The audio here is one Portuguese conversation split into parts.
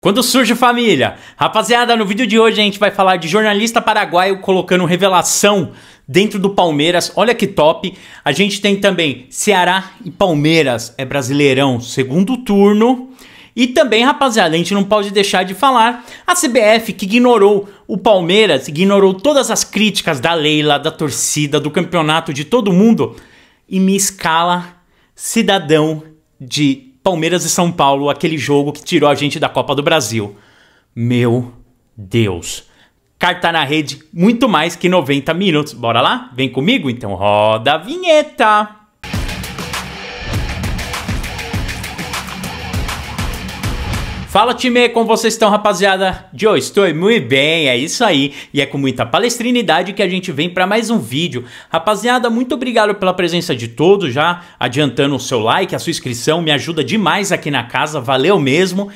Quando surge família? Rapaziada, no vídeo de hoje a gente vai falar de jornalista paraguaio colocando revelação dentro do Palmeiras. Olha que top. A gente tem também Ceará e Palmeiras, é Brasileirão, segundo turno. E também, rapaziada, a gente não pode deixar de falar a CBF que ignorou o Palmeiras, ignorou todas as críticas da Leila, da torcida, do campeonato, de todo mundo e me escala cidadão de Palmeiras e São Paulo, aquele jogo que tirou a gente da Copa do Brasil. Meu Deus. Carta na rede, muito mais que 90 minutos. Bora lá? Vem comigo? Então roda a vinheta! Fala time, como vocês estão rapaziada? Eu estou muito bem, é isso aí, e é com muita palestrinidade que a gente vem para mais um vídeo. Rapaziada, muito obrigado pela presença de todos já, adiantando o seu like, a sua inscrição, me ajuda demais aqui na casa, valeu mesmo.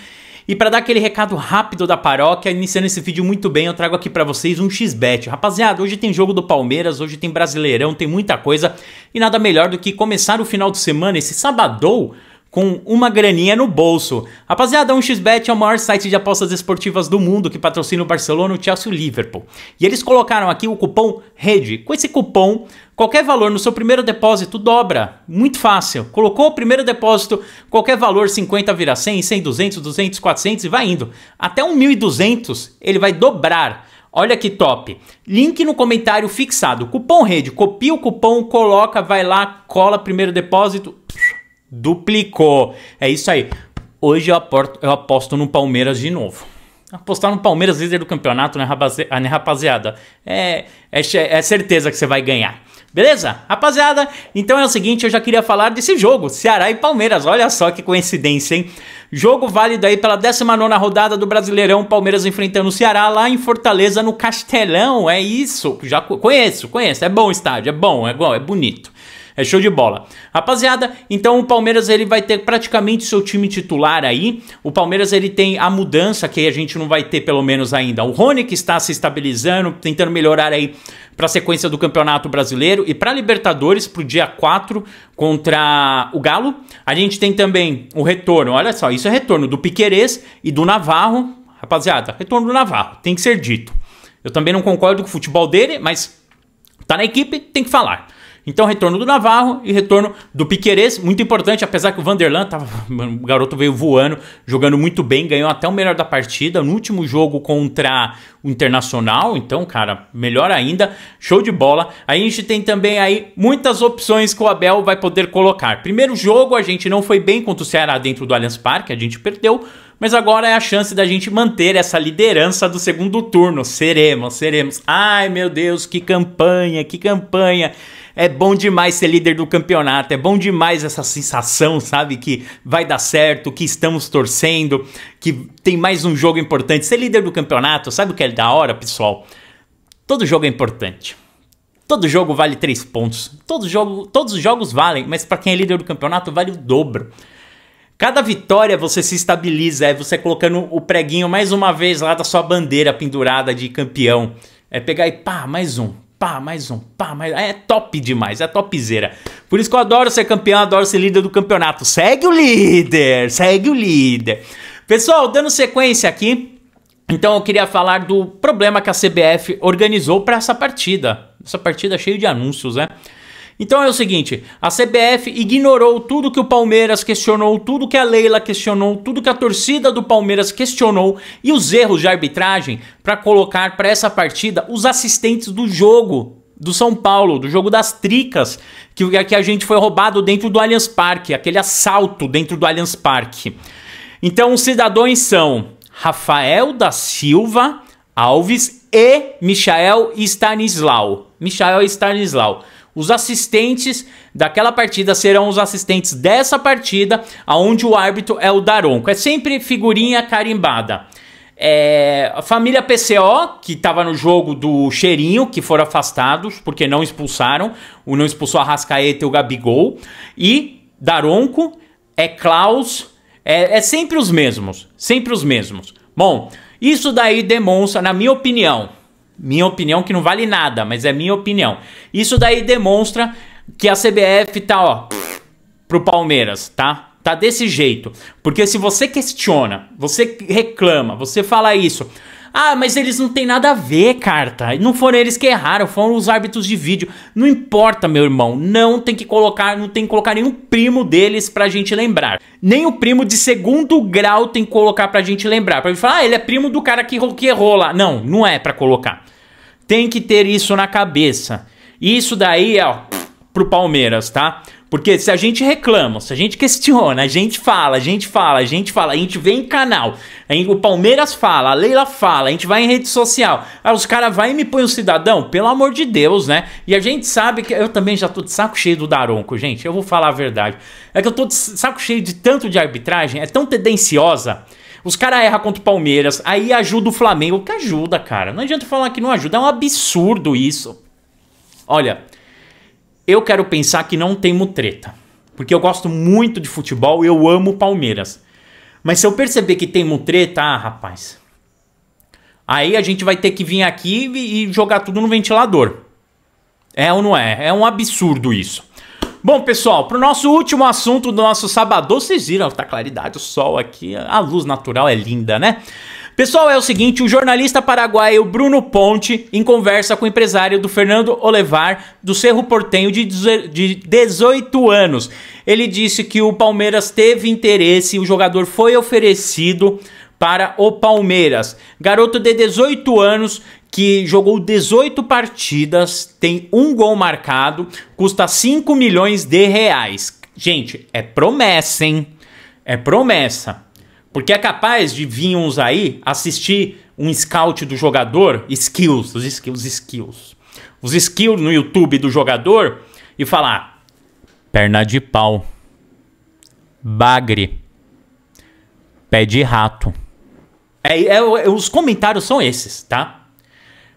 E para dar aquele recado rápido da paróquia, iniciando esse vídeo muito bem, eu trago aqui para vocês um xbet. Rapaziada, hoje tem jogo do Palmeiras, hoje tem Brasileirão, tem muita coisa, e nada melhor do que começar o final de semana, esse sabadão, com uma graninha no bolso. Rapaziada, um xbet é o maior site de apostas esportivas do mundo que patrocina o Barcelona, o Chelsea e o Liverpool. E eles colocaram aqui o cupom REDE. Com esse cupom, qualquer valor no seu primeiro depósito dobra. Muito fácil. Colocou o primeiro depósito, qualquer valor, 50 vira 100, 100, 200, 200, 400 e vai indo. Até 1.200 ele vai dobrar. Olha que top. Link no comentário fixado. Cupom rede. Copia o cupom, coloca, vai lá, cola primeiro depósito Duplicou. É isso aí. Hoje eu, aporto, eu aposto no Palmeiras de novo. Apostar no Palmeiras, líder do campeonato, né, ah, né rapaziada? É, é, é certeza que você vai ganhar. Beleza? Rapaziada, então é o seguinte, eu já queria falar desse jogo, Ceará e Palmeiras, olha só que coincidência, hein? Jogo válido aí pela 19ª rodada do Brasileirão, Palmeiras enfrentando o Ceará lá em Fortaleza, no Castelão, é isso, já conheço, conheço, é bom estádio, é bom, é bom, é bonito. É show de bola. Rapaziada, então o Palmeiras ele vai ter praticamente seu time titular aí. O Palmeiras ele tem a mudança que a gente não vai ter pelo menos ainda. O Rony que está se estabilizando, tentando melhorar aí para a sequência do Campeonato Brasileiro e para Libertadores para o dia 4 contra o Galo. A gente tem também o retorno, olha só, isso é retorno do Piquerez e do Navarro. Rapaziada, retorno do Navarro, tem que ser dito. Eu também não concordo com o futebol dele, mas tá na equipe, tem que falar. Então, retorno do Navarro e retorno do Piquerez, muito importante, apesar que o Vanderlan tava, o garoto veio voando, jogando muito bem, ganhou até o melhor da partida no último jogo contra o Internacional, então, cara, melhor ainda, show de bola. Aí a gente tem também aí muitas opções que o Abel vai poder colocar. Primeiro jogo, a gente não foi bem contra o Ceará dentro do Allianz Parque, a gente perdeu, mas agora é a chance da gente manter essa liderança do segundo turno. Seremos, seremos. Ai, meu Deus, que campanha, que campanha. É bom demais ser líder do campeonato, é bom demais essa sensação, sabe? Que vai dar certo, que estamos torcendo, que tem mais um jogo importante. Ser líder do campeonato, sabe o que é da hora, pessoal? Todo jogo é importante. Todo jogo vale três pontos. Todo jogo, todos os jogos valem, mas para quem é líder do campeonato vale o dobro. Cada vitória você se estabiliza, é você colocando o preguinho mais uma vez lá da sua bandeira pendurada de campeão. É pegar e pá, mais um, pá, mais um, pá, mais. É top demais, é topzera. Por isso que eu adoro ser campeão, adoro ser líder do campeonato. Segue o líder, segue o líder. Pessoal, dando sequência aqui, então eu queria falar do problema que a CBF organizou para essa partida. Essa partida cheia de anúncios, né? Então é o seguinte, a CBF ignorou tudo que o Palmeiras questionou, tudo que a Leila questionou, tudo que a torcida do Palmeiras questionou e os erros de arbitragem para colocar para essa partida os assistentes do jogo do São Paulo, do jogo das tricas, que, que a gente foi roubado dentro do Allianz Parque, aquele assalto dentro do Allianz Parque. Então os cidadãos são Rafael da Silva Alves e Michael Stanislau. Michael Stanislau. Os assistentes daquela partida serão os assistentes dessa partida, aonde o árbitro é o Daronco. É sempre figurinha carimbada. É, a família PCO, que estava no jogo do Cheirinho, que foram afastados porque não expulsaram, o não expulsou a Rascaeta e o Gabigol. E Daronco, é Klaus, é, é sempre os mesmos, sempre os mesmos. Bom, isso daí demonstra, na minha opinião, minha opinião que não vale nada, mas é minha opinião. Isso daí demonstra que a CBF tá, ó, pro Palmeiras, tá? Tá desse jeito. Porque se você questiona, você reclama, você fala isso. Ah, mas eles não têm nada a ver, carta. Não foram eles que erraram, foram os árbitros de vídeo. Não importa, meu irmão. Não tem que colocar, não tem que colocar nenhum primo deles pra gente lembrar. Nem o primo de segundo grau tem que colocar pra gente lembrar. Pra gente falar, ah, ele é primo do cara que, que errou lá. Não, não é pra colocar tem que ter isso na cabeça. E isso daí é ó, pro Palmeiras, tá? Porque se a gente reclama, se a gente questiona, a gente fala, a gente fala, a gente fala, a gente vem em canal, o Palmeiras fala, a Leila fala, a gente vai em rede social, aí ah, os caras vai e me põe um cidadão, pelo amor de Deus, né? E a gente sabe que eu também já tô de saco cheio do Daronco, gente, eu vou falar a verdade. É que eu tô de saco cheio de tanto de arbitragem, é tão tendenciosa os caras erram contra o Palmeiras, aí ajuda o Flamengo, que ajuda, cara. Não adianta falar que não ajuda, é um absurdo isso. Olha, eu quero pensar que não tem treta. Porque eu gosto muito de futebol, eu amo Palmeiras. Mas se eu perceber que tem treta, ah, rapaz. Aí a gente vai ter que vir aqui e jogar tudo no ventilador. É ou não é? É um absurdo isso. Bom, pessoal, para o nosso último assunto do nosso sabadão, vocês viram, tá claridade, o sol aqui, a luz natural é linda, né? Pessoal, é o seguinte, o jornalista paraguaio Bruno Ponte, em conversa com o empresário do Fernando Olevar, do Cerro Portenho, de 18 anos, ele disse que o Palmeiras teve interesse, o jogador foi oferecido para o Palmeiras. Garoto de 18 anos que jogou 18 partidas, tem um gol marcado, custa 5 milhões de reais. Gente, é promessa, hein? É promessa. Porque é capaz de vir uns aí assistir um scout do jogador, skills, os skills, skills. Os skills no YouTube do jogador e falar: perna de pau, bagre, pé de rato. É, é, é os comentários são esses, tá?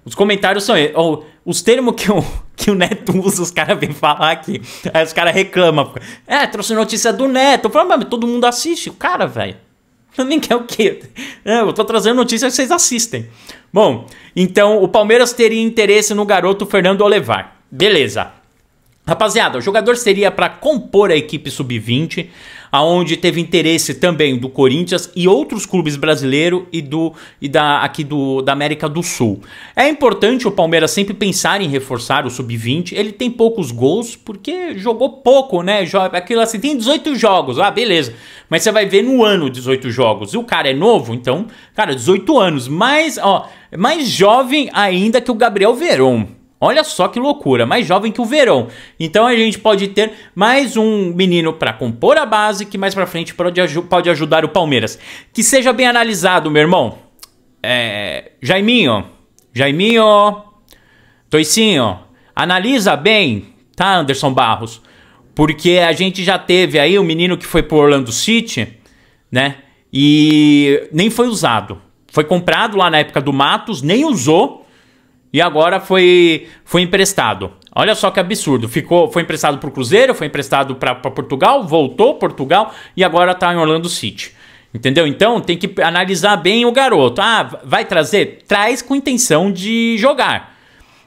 Os comentários são. ou os termos que o, que o Neto usa, os caras vêm falar aqui. Aí os caras reclamam. É, trouxe notícia do Neto. Eu falo, mas todo mundo assiste. o Cara, velho. Nem quer o quê? É, eu tô trazendo notícias que vocês assistem. Bom, então o Palmeiras teria interesse no garoto Fernando Olevar. Beleza. Rapaziada, o jogador seria para compor a equipe sub-20 aonde teve interesse também do Corinthians e outros clubes brasileiros e do e da aqui do da América do Sul. É importante o Palmeiras sempre pensar em reforçar o sub-20. Ele tem poucos gols porque jogou pouco, né? Aquilo assim tem 18 jogos, ah, beleza. Mas você vai ver no ano 18 jogos. E o cara é novo, então, cara, 18 anos, mas ó, mais jovem ainda que o Gabriel Veron. Olha só que loucura, mais jovem que o Verão. Então a gente pode ter mais um menino para compor a base que mais para frente pode, aj pode ajudar o Palmeiras. Que seja bem analisado, meu irmão. É... Jaiminho, Jaiminho, Toicinho, analisa bem, tá, Anderson Barros? Porque a gente já teve aí o um menino que foi pro Orlando City, né? E nem foi usado. Foi comprado lá na época do Matos, nem usou e agora foi, foi emprestado. Olha só que absurdo. Ficou, foi emprestado para o Cruzeiro, foi emprestado para Portugal, voltou Portugal e agora está em Orlando City. Entendeu? Então tem que analisar bem o garoto. Ah, vai trazer? Traz com intenção de jogar.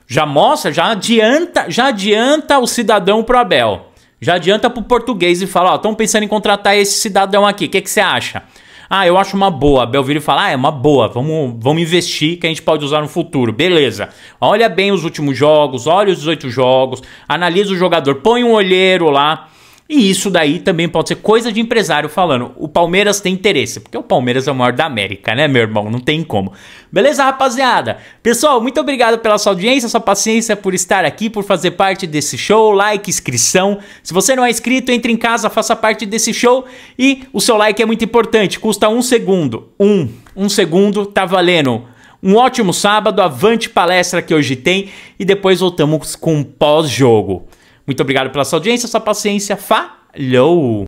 Já mostra, já adianta, já adianta o cidadão pro Abel. Já adianta pro português e fala, ó, estão pensando em contratar esse cidadão aqui. O que, que você acha? Ah, eu acho uma boa. A Belville fala, ah, é uma boa, vamos, vamos investir que a gente pode usar no futuro. Beleza. Olha bem os últimos jogos, olha os 18 jogos, analisa o jogador, põe um olheiro lá e isso daí também pode ser coisa de empresário falando: o Palmeiras tem interesse, porque o Palmeiras é o maior da América, né, meu irmão? Não tem como. Beleza, rapaziada? Pessoal, muito obrigado pela sua audiência, sua paciência por estar aqui, por fazer parte desse show. Like, inscrição. Se você não é inscrito, entre em casa, faça parte desse show. E o seu like é muito importante, custa um segundo. Um, um segundo, tá valendo. Um ótimo sábado, avante palestra que hoje tem e depois voltamos com pós-jogo. Muito obrigado pela sua audiência, sua paciência. Falhou!